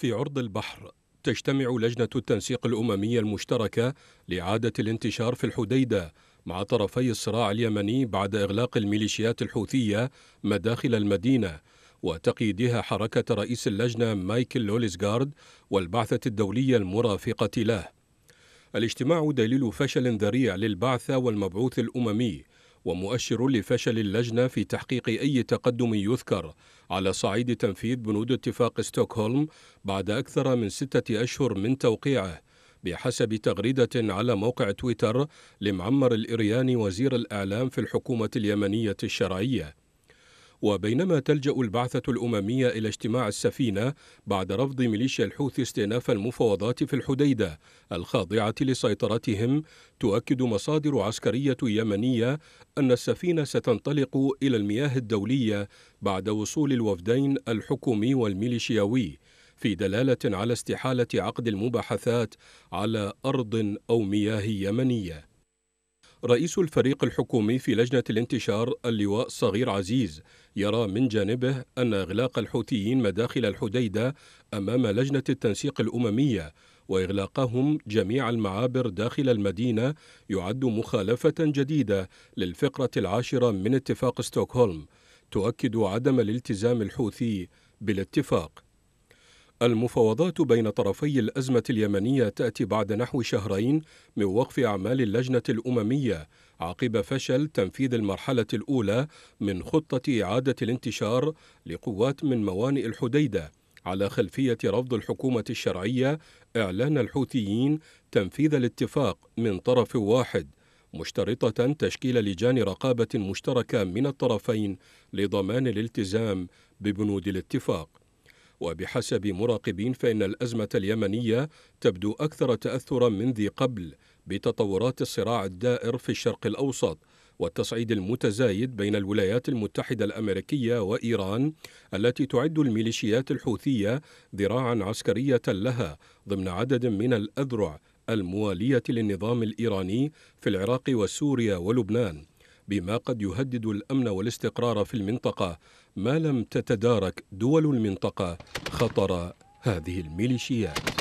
في عرض البحر تجتمع لجنة التنسيق الأممية المشتركة لإعادة الانتشار في الحديدة مع طرفي الصراع اليمني بعد إغلاق الميليشيات الحوثية مداخل المدينة وتقييدها حركة رئيس اللجنة مايكل لوليسغارد والبعثة الدولية المرافقة له. الاجتماع دليل فشل ذريع للبعثة والمبعوث الأممي ومؤشر لفشل اللجنة في تحقيق أي تقدم يذكر على صعيد تنفيذ بنود اتفاق ستوكهولم بعد أكثر من ستة أشهر من توقيعه بحسب تغريدة على موقع تويتر لمعمر الإرياني وزير الإعلام في الحكومة اليمنية الشرعية وبينما تلجأ البعثة الأممية إلى اجتماع السفينة بعد رفض ميليشيا الحوثي استئناف المفاوضات في الحديدة الخاضعة لسيطرتهم تؤكد مصادر عسكرية يمنية أن السفينة ستنطلق إلى المياه الدولية بعد وصول الوفدين الحكومي والميليشياوي في دلالة على استحالة عقد المباحثات على أرض أو مياه يمنيه رئيس الفريق الحكومي في لجنة الانتشار اللواء صغير عزيز يرى من جانبه أن إغلاق الحوثيين مداخل الحديدة أمام لجنة التنسيق الأممية وإغلاقهم جميع المعابر داخل المدينة يعد مخالفة جديدة للفقرة العاشرة من اتفاق ستوكهولم تؤكد عدم الالتزام الحوثي بالاتفاق المفاوضات بين طرفي الأزمة اليمنية تأتي بعد نحو شهرين من وقف أعمال اللجنة الأممية عقب فشل تنفيذ المرحلة الأولى من خطة إعادة الانتشار لقوات من موانئ الحديدة على خلفية رفض الحكومة الشرعية إعلان الحوثيين تنفيذ الاتفاق من طرف واحد مشترطة تشكيل لجان رقابة مشتركة من الطرفين لضمان الالتزام ببنود الاتفاق وبحسب مراقبين فإن الأزمة اليمنية تبدو أكثر تأثرا من ذي قبل بتطورات الصراع الدائر في الشرق الأوسط والتصعيد المتزايد بين الولايات المتحدة الأمريكية وإيران التي تعد الميليشيات الحوثية ذراعا عسكرية لها ضمن عدد من الأذرع الموالية للنظام الإيراني في العراق وسوريا ولبنان بما قد يهدد الامن والاستقرار في المنطقه ما لم تتدارك دول المنطقه خطر هذه الميليشيات